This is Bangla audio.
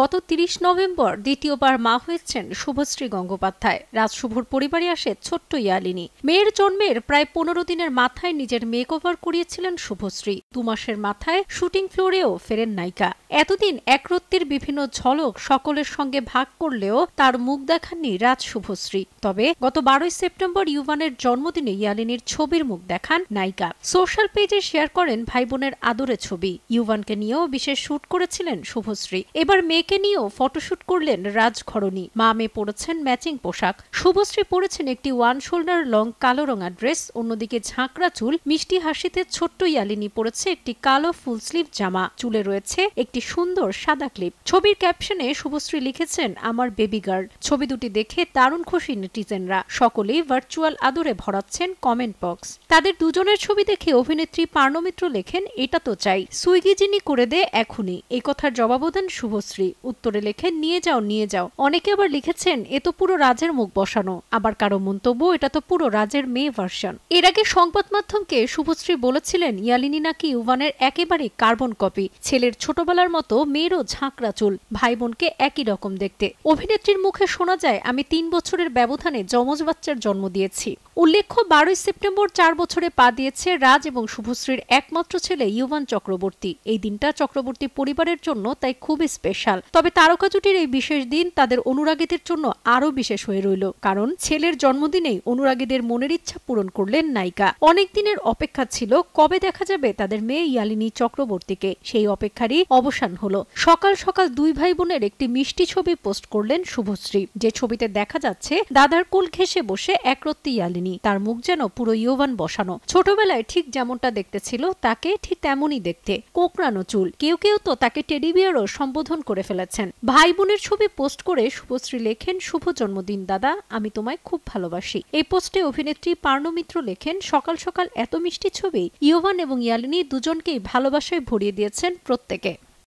গত তিরিশ নভেম্বর দ্বিতীয়বার মা হয়েছেন শুভশ্রী গঙ্গোপাধ্যায় রাজশুভর পরিবারে আসে ছোট্ট ইয়ালিনী মেয়ের জন্মের প্রায় পনেরো দিনের মাথায় নিজের মেক ওভার করিয়েছিলেন শুভশ্রী দু মাসের মাথায় শুটিং ফ্লোরেও ফেরেন নায়িকা এতদিন একরত্তির বিভিন্ন ঝলক সকলের সঙ্গে ভাগ করলেও তার মুখ দেখাননি রাজ শুভশ্রী তবে গত বারোই সেপ্টেম্বর ইউভানের জন্মদিনে ইয়ালিনীর ছবির মুখ দেখান নায়িকা সোশ্যাল পেজে শেয়ার করেন ভাই বোনের আদরে ছবি ইউভানকে নিয়েও বিশেষ শুট করেছিলেন শুভশ্রী এবার মেয়ে মেয়েকে নিয়েও ফটোশুট করলেন রাজঘরণী মা মেয়ে পরেছেন ম্যাচিং পোশাক শুভশ্রী পরেছেন একটি ওয়ান শোল্ডার লং কালো রঙা ড্রেস অন্যদিকে ঝাঁকড়া চুল মিষ্টি হাসিতে ছোট্ট ইয়ালিনী পরেছে একটি কালো ফুল স্লিভ জামা চুলে রয়েছে একটি সুন্দর সাদা ক্লিপ ছবির ক্যাপশনে শুভশ্রী লিখেছেন আমার বেবি গার্ল ছবি দুটি দেখে দারুণ খুশি নেটিজেনরা সকলেই ভার্চুয়াল আদরে ভরাচ্ছেন কমেন্ট বক্স তাদের দুজনের ছবি দেখে অভিনেত্রী পার্নমিত্র লেখেন এটা তো চাই সুইগি যিনি করে দে এখনই এ কথার জবাবও দেন শুভশ্রী উত্তরে লেখেন নিয়ে যাও নিয়ে যাও অনেকে আবার লিখেছেন এ তো পুরো রাজের মুখ বসানো আবার কারো মন্তব্য এটা তো পুরো রাজের মেয়ে ভার্সন এর আগে সংবাদ মাধ্যমকে শুভশ্রী বলেছিলেন ইয়ালিনী নাকি ইউভানের একেবারে কার্বন কপি ছেলের ছোটবেলার মতো মেয়েরও ঝাঁকড়া চুল ভাই বোনকে একই রকম দেখতে অভিনেত্রীর মুখে শোনা যায় আমি তিন বছরের ব্যবধানে যমজ বাচ্চার জন্ম দিয়েছি উল্লেখ্য বারোই সেপ্টেম্বর চার বছরে পা দিয়েছে রাজ এবং শুভশ্রীর একমাত্র ছেলে ইউভান চক্রবর্তী এই দিনটা চক্রবর্তী পরিবারের জন্য তাই খুবই স্পেশাল তবে তারকা জুটির এই বিশেষ দিন তাদের অনুরাগীদের জন্য আরও বিশেষ হয়ে রইল কারণ ছেলের জন্মদিনেই অনুরাগীদের মনের ইচ্ছা পূরণ করলেন নায়িকা অনেক দিনের অপেক্ষা ছিল কবে দেখা যাবে তাদের মেয়ে ইয়ালিনী চক্রবর্তীকে সেই অপেক্ষারই অবসান হল সকাল সকাল দুই ভাই বোনের একটি মিষ্টি ছবি পোস্ট করলেন শুভশ্রী যে ছবিতে দেখা যাচ্ছে দাদার কুল ঘেসে বসে একরত্তি ইয়ালিনী হয়নি তার মুখ যেন পুরো ইয়োবান বসানো ছোটবেলায় ঠিক যেমনটা দেখতে ছিল তাকে ঠিক তেমনই দেখতে কোকড়ানো চুল কেউ কেউ তো তাকে টেডি সম্বোধন করে ফেলেছেন ভাই বোনের ছবি পোস্ট করে শুভশ্রী লেখেন শুভ জন্মদিন দাদা আমি তোমায় খুব ভালোবাসি এই পোস্টে অভিনেত্রী পার্ণমিত্র লেখেন সকাল সকাল এত মিষ্টি ছবি ইয়োভান এবং ইয়ালিনী দুজনকেই ভালোবাসায় ভরিয়ে দিয়েছেন প্রত্যেকে